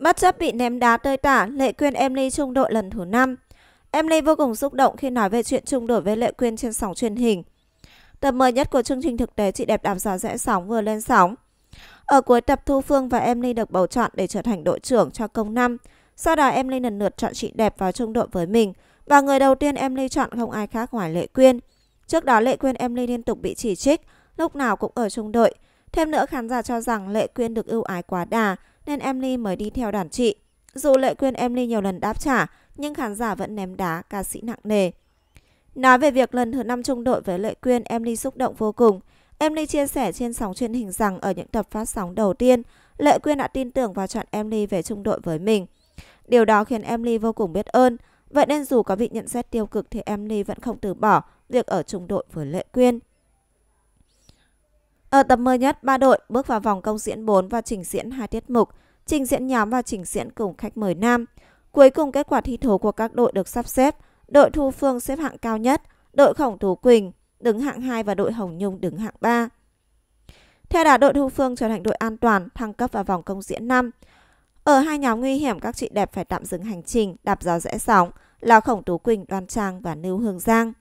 Bất chấp bị ném đá tơi tả, Lệ Quyên em ly trung đội lần thứ 5. Em ly vô cùng xúc động khi nói về chuyện trung đội với Lệ Quyên trên sóng truyền hình. Tập mới nhất của chương trình thực tế Chị Đẹp Đạp Gió Rẽ Sóng vừa lên sóng. Ở cuối tập Thu Phương và em ly được bầu chọn để trở thành đội trưởng cho công năm. Sau đó em ly lần lượt chọn chị đẹp vào trung đội với mình. Và người đầu tiên em ly chọn không ai khác ngoài Lệ Quyên. Trước đó Lệ Quyên em ly liên tục bị chỉ trích, lúc nào cũng ở trung đội. Thêm nữa khán giả cho rằng Lệ Quyên được ưu ái quá đà, nên Emily mới đi theo đàn chị. Dù lệ quyên Emily nhiều lần đáp trả, nhưng khán giả vẫn ném đá ca sĩ nặng nề. Nói về việc lần thứ năm chung đội với Lệ Quyên, Emily xúc động vô cùng. Emily chia sẻ trên sóng truyền hình rằng ở những tập phát sóng đầu tiên, Lệ Quyên đã tin tưởng và chọn Emily về chung đội với mình. Điều đó khiến Emily vô cùng biết ơn. Vậy nên dù có bị nhận xét tiêu cực thì Emily vẫn không từ bỏ việc ở chung đội với Lệ Quyên tập mới nhất, ba đội bước vào vòng công diễn 4 và trình diễn hai tiết mục, trình diễn nhóm và trình diễn cùng khách mời nam. Cuối cùng kết quả thi thố của các đội được sắp xếp, đội Thu Phương xếp hạng cao nhất, đội Khổng Tú Quỳnh đứng hạng 2 và đội Hồng Nhung đứng hạng 3. Theo đó, đội Thu Phương trở thành đội an toàn, thăng cấp vào vòng công diễn 5. Ở hai nhóm nguy hiểm, các chị đẹp phải tạm dừng hành trình, đạp gió rẽ sóng là Khổng Tú Quỳnh, Đoan Trang và Nưu Hương Giang.